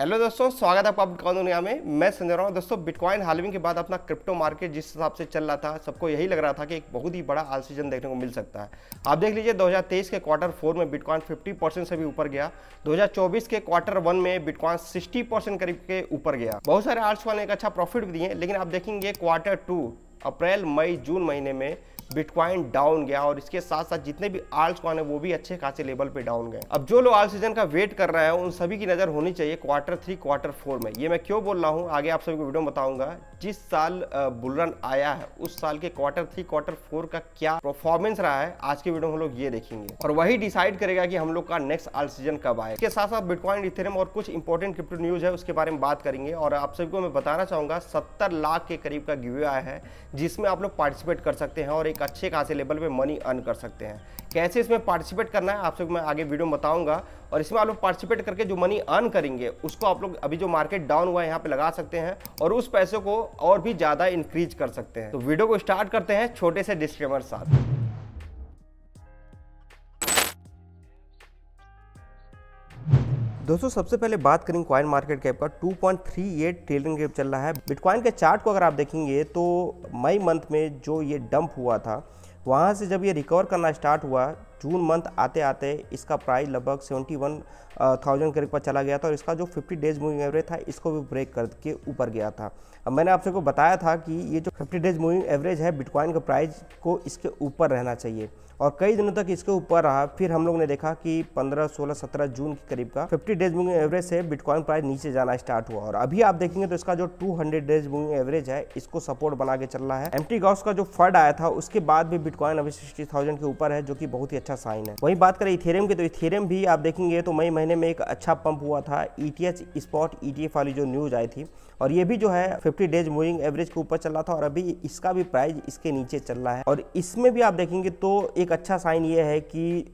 hello दोस्तों स्वागत है आपका दुनिया में मैं संजय रहा हूँ दोस्तों बिटकॉइन हालविंग के बाद अपना क्रिप्टो मार्केट जिस हिसाब से चल रहा था सबको यही लग रहा था कि एक बहुत ही बड़ा आल सीजन देखने को मिल सकता है आप देख लीजिए 2023 के क्वार्टर फोर में बिटकॉइन 50 परसेंट से भी ऊपर गया 2024 के क्वार्टर वन में बिटकॉइन सिक्सटी करीब के ऊपर गया बहुत सारे आर्ट्स वाले एक अच्छा प्रॉफिट भी दिए लेकिन आप देखेंगे क्वार्टर टू अप्रैल मई जून महीने में बिटकॉइन डाउन गया और इसके साथ साथ जितने भी आल्ट कॉन है वो भी अच्छे खासे लेवल पे डाउन गए अब जो लोग आल सीजन का वेट कर रहे हैं उन सभी की नज़र होनी चाहिए क्वार्टर थ्री क्वार्टर फोर में ये मैं क्यों बोल रहा हूँ आगे आप सभी को वीडियो बताऊंगा जिस साल बुलरन आया है उस साल के क्वार्टर थ्री क्वार्टर फोर का क्या परफॉर्मेंस रहा है आज के वीडियो हम लोग ये देखेंगे और वही डिसाइड करेगा कि हम लोग का नेक्स्ट आल सीजन कब आए इसके साथ साथ बिटकॉइन इथेरियम और कुछ इंपॉर्टेंट क्रिप्टो न्यूज है उसके बारे में बात करेंगे और आप सभी को मैं बताना चाहूंगा सत्तर लाख के करीब का गिव्यू आया है जिसमें आप लोग पार्टिसिपेट कर सकते हैं और एक अच्छे खासे लेवल पे मनी अर्न कर सकते हैं कैसे इसमें पार्टिसिपेट करना है आप मैं आगे वीडियो में बताऊंगा और इसमें आप लोग पार्टिसिपेट करके जो मनी अर्न करेंगे उसको आप लोग अभी जो मार्केट डाउन हुआ है यहाँ पे लगा सकते हैं और उस पैसे को और भी ज़्यादा इंक्रीज कर सकते हैं तो वीडियो को स्टार्ट करते हैं छोटे से डिस्क्रेमर साथ दोस्तों सबसे पहले बात करेंगे क्वाइन मार्केट कैप का 2.38 ट्रिलियन कैप चल रहा है बिटकॉइन के चार्ट को अगर आप देखेंगे तो मई मंथ में जो ये डंप हुआ था वहाँ से जब ये रिकवर करना स्टार्ट हुआ जून मंथ आते आते इसका प्राइस लगभग सेवेंटी वन थाउजेंड के पर चला गया था और इसका जो फिफ्टी डेज मूविंग एवरेज था इसको भी ब्रेक करके ऊपर गया था अब मैंने आप सबको बताया था कि ये जो फिफ्टी डेज मूविंग एवरेज है बिटकॉइन का प्राइस को इसके ऊपर रहना चाहिए और कई दिनों तक इसके ऊपर रहा फिर हम लोग ने देखा कि 15, 16, 17 जून के करीब का 50 डेज मूविंग एवरेज से बिटकॉइन प्राइस नीचे जाना स्टार्ट हुआ और अभी आप देखेंगे तो इसका जो 200 डेज मूविंग एवरेज है इसको सपोर्ट बना के चल रहा है एम टी का जो फंड आया था उसके बाद भी बिटकॉइन अभी सिक्सटी के ऊपर है जो कि बहुत ही अच्छा साइन है वही बात करें इथेरियम की तो इथेरियम भी आप देखेंगे तो मई महीने महीने में एक अच्छा पंप हुआ था ईटीएच स्पॉट ईटीएफ वाली जो न्यूज़ आई थी और ये भी जो है 50 डेज मूविंग एवरेज के ऊपर चल रहा था और अभी इसका भी प्राइस इसके नीचे चल रहा है और इसमें भी आप देखेंगे तो एक अच्छा साइन ये है कि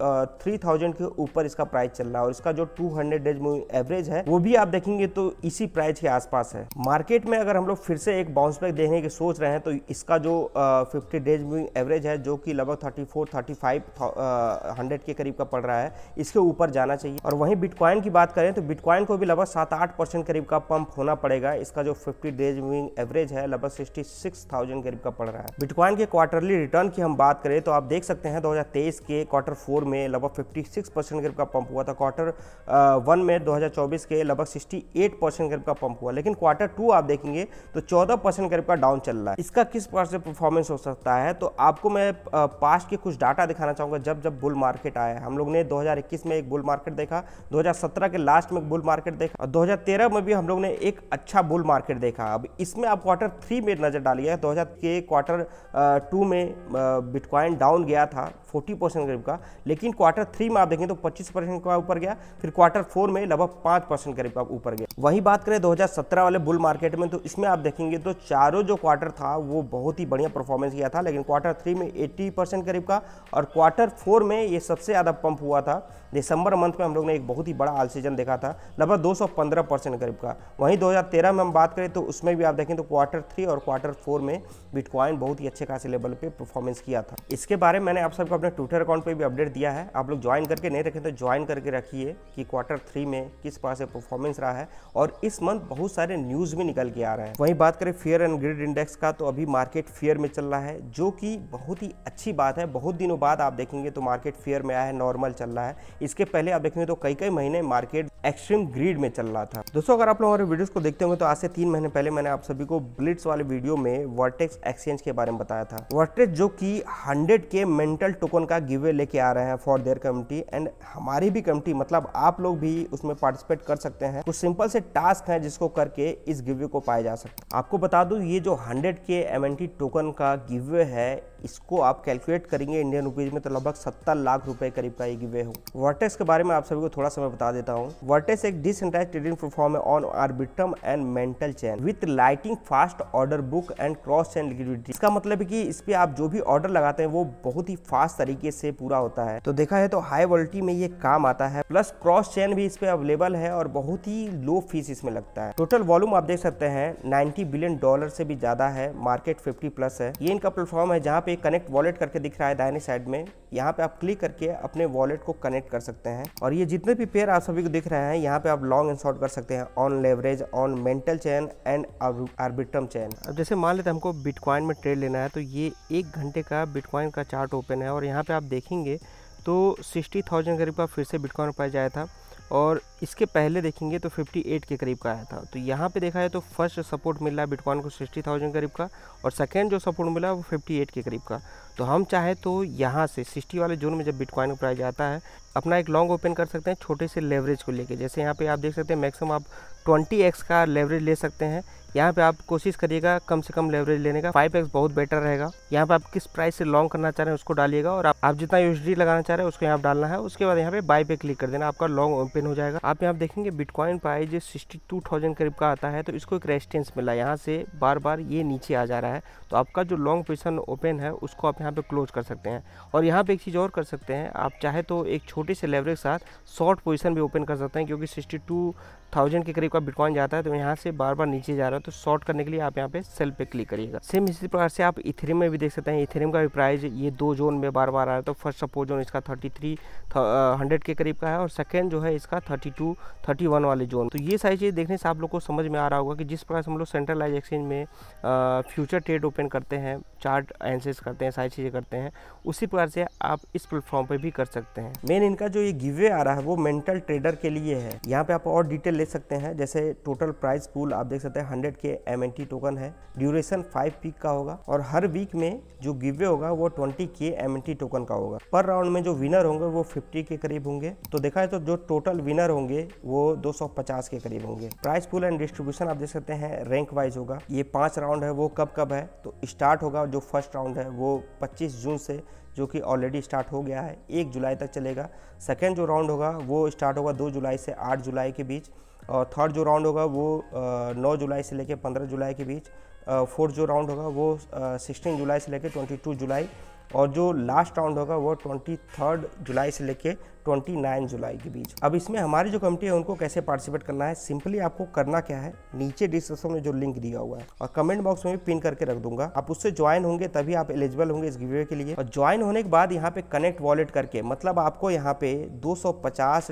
थ्री थाउजेंड के ऊपर इसका प्राइस चल रहा है और इसका जो two hundred days moving average है वो भी आप देखेंगे तो इसी प्राइस के आसपास है मार्केट में अगर हम लोग फिर से एक बाउंस बैक देखने की सोच रहे हैं तो इसका जो फिफ्टी डेज मूविंग एवरेज है जो कि लगभग थर्टी फोर के करीब का पड़ रहा है इसके ऊपर जाना चाहिए और वहीं बिटकॉइन की बात करें तो बिटकॉइन को भी लगभग सात आठ परसेंट करीब का पंप होना पड़ेगा इसका जो 50 डेज मूविंग एवरेज है लगभग सिक्सटी सिक्स थाउजेंड करीब का पड़ रहा है बिटकॉइन के क्वार्टरली रिटर्न की हम बात करें तो आप देख सकते हैं 2023 के क्वार्टर फोर में लगभग फिफ्टी परसेंट करीब का पंप हुआ था क्वार्टर वन में दो के लगभग सिक्सटी करीब का पंप हुआ लेकिन क्वार्टर टू आप देखेंगे तो चौदह करीब का डाउन चल रहा है इसका किस प्रकार से परफॉर्मेंस हो सकता है तो आपको मैं पास के कुछ डाटा दिखाना चाहूंगा जब जब बुल मार्केट आया हम लोग ने दो में एक बुल मार्केट देखा 2017 के लास्ट में बुल मार्केट देखा और 2013 में भी हम लोग ने एक अच्छा बुल मार्केट देखा अब इसमें आप क्वार्टर थ्री में नज़र डालिए दो के क्वार्टर टू में बिटकॉइन डाउन गया था 40 परसेंट करीब का लेकिन क्वार्टर थ्री में आप देखें तो 25 परसेंट का ऊपर गया फिर क्वार्टर फोर में लगभग 5 परसेंट करीब का ऊपर गया वही बात करें 2017 वाले बुल मार्केट में तो इसमें आप देखेंगे तो चारों जो क्वार्टर था वो बहुत ही बढ़िया परफॉर्मेंस किया था लेकिन क्वार्टर थ्री में एट्टी करीब का और क्वार्टर फोर में ये सबसे ज़्यादा पंप हुआ था दिसंबर मंथ में हम लोग ने एक बहुत ही बड़ा आल्सीजन देखा था लगभग 215 परसेंट करीब का वहीं 2013 में हम बात करें तो उसमें भी आप देखें तो क्वार्टर थ्री और क्वार्टर फोर में बिटकॉइन बहुत ही अच्छे खासे लेवल पे परफॉर्मेंस किया था इसके बारे में मैंने आप सबको अपने ट्विटर अकाउंट पर भी अपडेट दिया है आप लोग ज्वाइन करके नहीं रखें तो ज्वाइन करके रखिए कि क्वार्टर थ्री में किस प्रकार से परफॉर्मेंस रहा है और इस मंथ बहुत सारे न्यूज़ भी निकल के आ रहे हैं वहीं बात करें फेयर एंड ग्रिड इंडेक्स का तो अभी मार्केट फेयर में चल रहा है जो कि बहुत ही अच्छी बात है बहुत दिनों बाद आप देखेंगे तो मार्केट फेयर में आया है नॉर्मल चल रहा है इसके पहले आप देखेंगे तो कई कई महीने मार्केट एक्सट्रीम ग्रीड में चल रहा था दोस्तों अगर आप लोग हमारे वीडियोस को देखते होंगे तो आज से तीन महीने पहले मैंने आप सभी को ब्लिट्स वाले वीडियो में वर्टेक्स एक्सचेंज के बारे में बताया था वर्टेक्स जो कि 100 के मेंटल टोकन का गिवे लेके आ रहे हैं फॉर देयर कम्युनिटी एंड हमारी भी कम्युनिटी मतलब आप लोग भी उसमें पार्टिसिपेट कर सकते हैं कुछ सिंपल से टास्क है जिसको करके इस गिवे को पाया जा सकता आपको बता दू ये जो हंड्रेड के एम टोकन का गिवे है इसको आप कैलकुलेट करेंगे इंडियन रुपीज़ में तो लगभग सत्तर लाख रुपए करीब का ये हो वर्टेक्स के बारे में आप सभी को थोड़ा समय बता देता हूँ वर्टेक्स एक डिसेंट्राइज ट्रेडिंग प्लेटफॉर्म है on Arbitrum and Mantle chain with lightning fast order book and cross chain liquidity इसका मतलब है इस पर आप जो भी ऑर्डर लगाते हैं वो बहुत ही फास्ट तरीके से पूरा होता है तो देखा है तो हाई वोल्टी में ये काम आता है प्लस क्रॉस चैन भी इस पे अवेलेबल है और बहुत ही लो फीस इसमें लगता है टोटल वॉल्यूम आप देख सकते हैं 90 बिलियन डॉलर से भी ज्यादा है मार्केट 50 प्लस है ये इनका प्लेटफॉर्म है जहाँ पे कनेक्ट वॉलेट करके दिख रहा है दाहिने साइड में यहाँ पे आप क्लिक करके अपने वॉलेट को कनेक्ट कर सकते हैं और ये जितने भी पेयर आप सभी को दिख रहे हैं यहाँ पे आप लॉन्ग एंड शॉर्ट कर सकते हैं on leverage on Mantle chain and Arbitrum chain अब जैसे मान लेते हैं हमको बिटकॉइन में ट्रेड लेना है तो ये एक घंटे का बिटकॉइन का चार्ट ओपन है और यहाँ पर आप देखेंगे तो सिक्सटी थाउजेंड करीब का फिर से बिटकॉइन पाया जाया था और इसके पहले देखेंगे तो 58 के करीब का आया था तो यहाँ पे देखा है तो फर्स्ट सपोर्ट मिला बिटकॉइन को 60,000 करीब का और सेकेंड जो सपोर्ट मिला वो 58 के करीब का तो हम चाहे तो यहाँ से सिक्सटी वाले जोन में जब बिटकॉइन का प्राइस आता है अपना एक लॉन्ग ओपन कर सकते हैं छोटे से लेवरेज को लेके जैसे यहाँ पे आप देख सकते हैं मैक्सिमम आप ट्वेंटी एक्स का लेवरेज ले सकते हैं यहाँ पे आप कोशिश करिएगा कम से कम लेवरेज लेने का फाइव एक्स बहुत बेटर रहेगा यहाँ पे आप किस प्राइस से लॉन्ग करना चाह रहे हैं उसको डालिएगा और आप, जितना यू लगाना चाह रहे हैं उसको यहाँ डालना है उसके बाद यहाँ पे बाई पे क्लिक कर देना आपका लॉन्ग ओपन हो जाएगा आप यहाँ देखेंगे Bitcoin price sixty two thousand करीब का आता है तो इसको एक रेस्टेंस मिला यहाँ से बार बार ये नीचे आ जा रहा है तो आपका जो लॉन्ग पोजिशन ओपन है उसको आप यहाँ पे क्लोज कर सकते हैं और यहाँ पे एक चीज़ और कर सकते हैं आप चाहे तो एक छोटे से लेवरेज के साथ शॉर्ट पोजीशन भी ओपन कर सकते हैं क्योंकि 62 थाउजेंड के करीब का बिटकॉइन जाता है तो यहाँ से बार बार नीचे जा रहा है तो शॉर्ट करने के लिए आप यहाँ पे सेल पे क्लिक करिएगा सेम इसी प्रकार से आप इथेरियम में भी देख सकते हैं इथेरियम का भी प्राइस ये दो जोन में बार बार आ रहा है तो फर्स्ट सपोर्ट जोन इसका थर्टी थ्री हंड्रेड के करीब का है और सेकेंड जो है इसका थर्टी टू थर्टी वन वाले जोन तो ये सारी चीज़ देखने से आप लोग को समझ में आ रहा होगा कि जिस प्रकार से हम लोग सेंट्रलाइज एक्सचेंज में फ्यूचर ट्रेड ओपन करते हैं चार्ट एनसेस करते हैं सारी चीज़ें करते हैं उसी प्रकार से आप इस प्लेटफॉर्म पर भी कर सकते हैं मेन इनका जो ये गिवे आ रहा है वो मेंटल ट्रेडर के लिए है यहाँ पे आप और डिटेल ले सकते हैं जैसे टोटल प्राइस पूल आप देख सकते हैं हंड्रेड के एम टोकन है ड्यूरेशन फाइव वीक का होगा और हर वीक में जो गिवे होगा वो ट्वेंटी के एम टोकन का होगा पर राउंड में जो विनर होंगे वो फिफ्टी के करीब होंगे तो देखा है तो जो टोटल विनर होंगे वो 250 के करीब होंगे प्राइस पूल एंड डिस्ट्रीब्यूशन आप देख सकते हैं रैंक वाइज होगा ये पांच राउंड है वो कब कब है तो स्टार्ट होगा जो फर्स्ट राउंड है वो 25 जून से जो कि ऑलरेडी स्टार्ट हो गया है एक जुलाई तक चलेगा सेकेंड जो राउंड होगा वो स्टार्ट होगा दो जुलाई से आठ जुलाई के बीच और थर्ड जो राउंड होगा वो नौ जुलाई से लेकर पंद्रह जुलाई के बीच फोर्थ जो राउंड होगा वो सिक्सटीन जुलाई से लेकर ट्वेंटी टू जुलाई और जो लास्ट राउंड होगा वो ट्वेंटी थर्ड जुलाई से लेके 29 जुलाई के बीच अब इसमें हमारी जो कमेटी है उनको कैसे पार्टिसिपेट करना है सिंपली आपको करना क्या है नीचे डिस्क्रिप्शन में जो लिंक दिया हुआ है और कमेंट बॉक्स में भी पिन करके रख दूंगा आप उससे ज्वाइन होंगे तभी आप एलिजिबल होंगे इस गिवे के लिए और ज्वाइन होने के बाद यहाँ पे कनेक्ट वॉलेट करके मतलब आपको यहाँ पे दो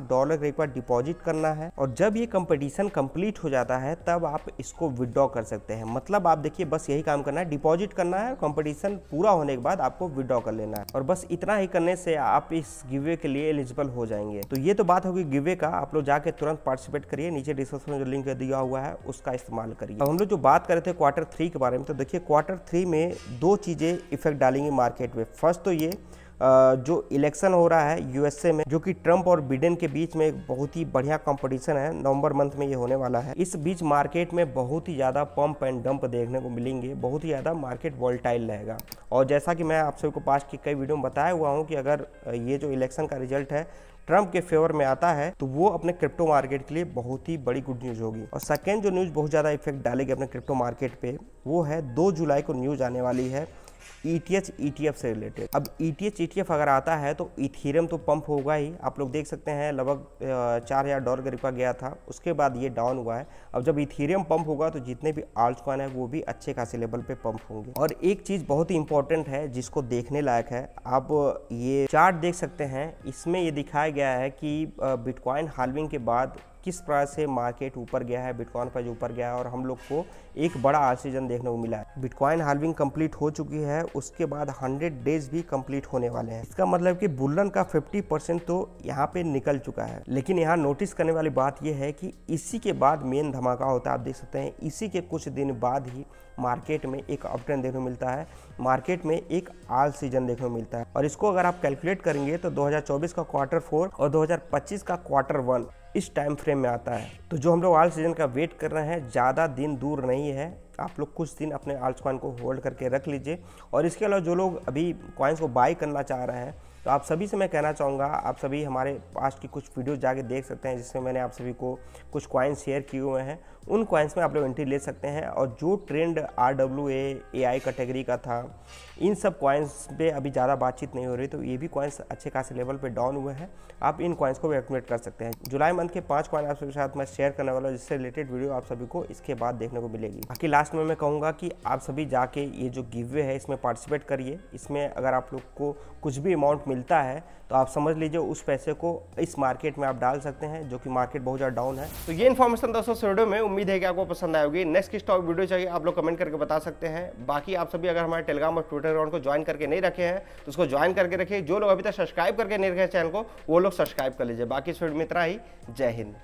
डॉलर के एक बार डिपॉजिट करना है और जब ये कम्पिटिशन कम्प्लीट हो जाता है तब आप इसको विदड्रॉ कर सकते हैं मतलब आप देखिए बस यही काम करना है डिपॉजिट करना है कॉम्पिटिशन पूरा होने के बाद आपको विड्रॉ कर लेना है और बस इतना ही करने से आप इस गिवे के लिए एलिजिबल हो जाएंगे तो ये तो बात होगी गिवे का आप लोग जाके तुरंत पार्टिसिपेट करिए नीचे डिस्क्रिप्शन में जो लिंक दिया हुआ है उसका इस्तेमाल करिए हम लोग जो बात कर रहे थे क्वार्टर थ्री के बारे में तो देखिए क्वार्टर थ्री में दो चीज़ें इफेक्ट डालेंगे मार्केट में फर्स्ट तो ये जो इलेक्शन हो रहा है यूएसए में जो कि ट्रंप और बिडेन के बीच में एक बहुत ही बढ़िया कंपटीशन है नवंबर मंथ में ये होने वाला है इस बीच मार्केट में बहुत ही ज़्यादा पंप एंड डंप देखने को मिलेंगे बहुत ही ज़्यादा मार्केट वॉल्टाइल रहेगा और जैसा कि मैं आप सबको पास की कई वीडियो में बताया हुआ हूँ कि अगर ये जो इलेक्शन का रिजल्ट है ट्रंप के फेवर में आता है तो वो अपने क्रिप्टो मार्केट के लिए बहुत ही बड़ी गुड न्यूज़ होगी और सेकेंड जो न्यूज़ बहुत ज़्यादा इफेक्ट डालेगी अपने क्रिप्टो मार्केट पे वो है दो जुलाई को न्यूज़ आने वाली है ETH ETF से रिलेटेड अब ETH ETF अगर आता है तो इथीरियम तो पंप होगा ही आप लोग देख सकते हैं लगभग चार हज़ार डॉलर करीब का गया था उसके बाद ये डाउन हुआ है अब जब इथीरियम पंप होगा तो जितने भी आल्ट कॉइन है वो भी अच्छे खासे लेवल पे पंप होंगे और एक चीज़ बहुत ही इंपॉर्टेंट है जिसको देखने लायक है आप ये चार्ट देख सकते हैं इसमें ये दिखाया गया है कि बिटकॉइन हालविंग के बाद किस प्रकार से मार्केट ऊपर गया है बिटकॉइन प्राइस ऊपर गया है और हम लोग को एक बड़ा आक्सीजन देखने को मिला है बिटकॉइन हार्विंग कंप्लीट हो चुकी है उसके बाद 100 डेज भी कंप्लीट होने वाले हैं इसका मतलब कि बुलन का 50 परसेंट तो यहाँ पे निकल चुका है लेकिन यहाँ नोटिस करने वाली बात यह है कि इसी के बाद मेन धमाका होता है आप देख सकते हैं इसी के कुछ दिन बाद ही मार्केट में एक अपट्रेन देखने को मिलता है मार्केट में एक आल सीजन देखने को मिलता है और इसको अगर आप कैलकुलेट करेंगे तो 2024 का क्वार्टर फोर और 2025 का क्वार्टर वन इस टाइम फ्रेम में आता है तो जो हम लोग आल सीजन का वेट कर रहे हैं ज़्यादा दिन दूर नहीं है आप लोग कुछ दिन अपने आल्स कॉइन को होल्ड करके रख लीजिए और इसके अलावा जो लोग अभी कॉइन्स को बाई करना चाह रहे हैं तो आप सभी से मैं कहना चाहूँगा आप सभी हमारे पास की कुछ वीडियो जाके देख सकते हैं जिसमें मैंने आप सभी को कुछ कॉइन शेयर किए हुए हैं उन कॉइन्स में आप लोग एंट्री ले सकते हैं और जो trend R W A A I category का था इन सब कॉइन्स पे अभी ज़्यादा बातचीत नहीं हो रही तो ये भी कॉइन्स अच्छे खासे लेवल पे डाउन हुए हैं आप इन कॉइन्स को भी एक्टिवेट कर सकते हैं जुलाई मंथ के पांच कॉइन आप सबके साथ मैं शेयर करने वाला हूँ जिससे रिलेटेड वीडियो आप सभी को इसके बाद देखने को मिलेगी बाकी लास्ट में मैं कहूँगा कि आप सभी जाके ये जो गिवे है इसमें पार्टिसिपेट करिए इसमें अगर आप लोग को कुछ भी अमाउंट मिलता है तो आप समझ लीजिए उस पैसे को इस मार्केट में आप डाल सकते हैं जो कि मार्केट बहुत ज़्यादा डाउन है तो ये इन्फॉर्मेशन दोस्तों में उम्मीद है कि आपको पसंद आएगी नेक्स्ट किस टॉपिक वीडियो चाहिए आप लोग कमेंट करके बता सकते हैं बाकी आप सभी अगर हमारे टेलीग्राम और ट्विटर अकाउंट को ज्वाइन करके नहीं रखे हैं तो उसको ज्वाइन करके रखिए जो लोग अभी तक सब्सक्राइब करके नहीं रखे चैनल को वो लोग सब्सक्राइब कर लीजिए बाकी इस वीडियो में इतना ही जय हिंद